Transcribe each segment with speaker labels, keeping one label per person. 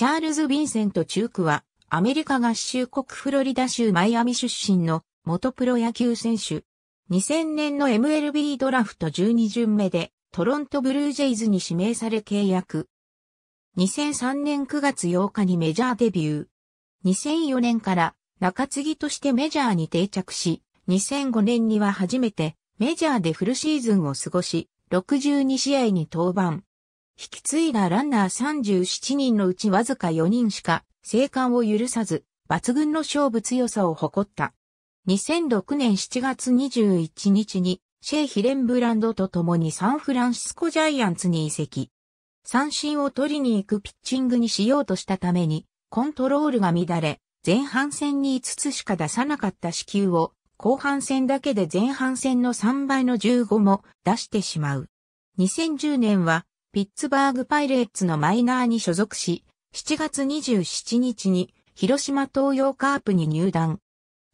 Speaker 1: チャールズ・ヴィンセント・チュークは、アメリカ合衆国フロリダ州マイアミ出身の元プロ野球選手。2000年の MLB ドラフト12巡目でトロントブルージェイズに指名され契約。2003年9月8日にメジャーデビュー。2004年から中継ぎとしてメジャーに定着し、2005年には初めてメジャーでフルシーズンを過ごし、62試合に登板。引き継いだランナー37人のうちわずか4人しか、生還を許さず、抜群の勝負強さを誇った。2006年7月21日に、シェイ・ヒレンブランドと共にサンフランシスコジャイアンツに移籍。三振を取りに行くピッチングにしようとしたために、コントロールが乱れ、前半戦に5つしか出さなかった支球を、後半戦だけで前半戦の3倍の15も出してしまう。2010年はピッツバーグパイレーツのマイナーに所属し、7月27日に広島東洋カープに入団。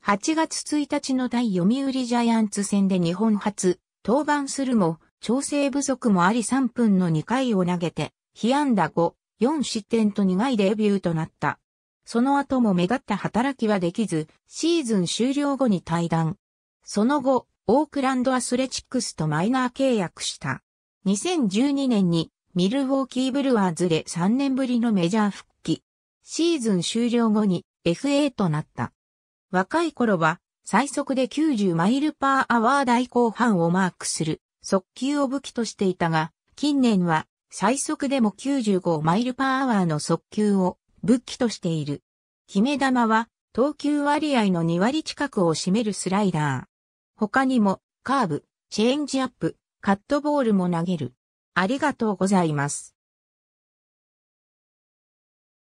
Speaker 1: 8月1日の第読売ジャイアンツ戦で日本初、登板するも、調整不足もあり3分の2回を投げて、被安打5、4失点と苦いデビューとなった。その後も目立った働きはできず、シーズン終了後に退団。その後、オークランドアスレチックスとマイナー契約した。2012年にミルウォーキーブルワーズで3年ぶりのメジャー復帰。シーズン終了後に FA となった。若い頃は最速で90マイルパーアワー大後半をマークする速球を武器としていたが、近年は最速でも95マイルパーアワーの速球を武器としている。決め球は投球割合の2割近くを占めるスライダー。他にもカーブ、チェンジアップ、カットボールも投げる。ありがとうございます。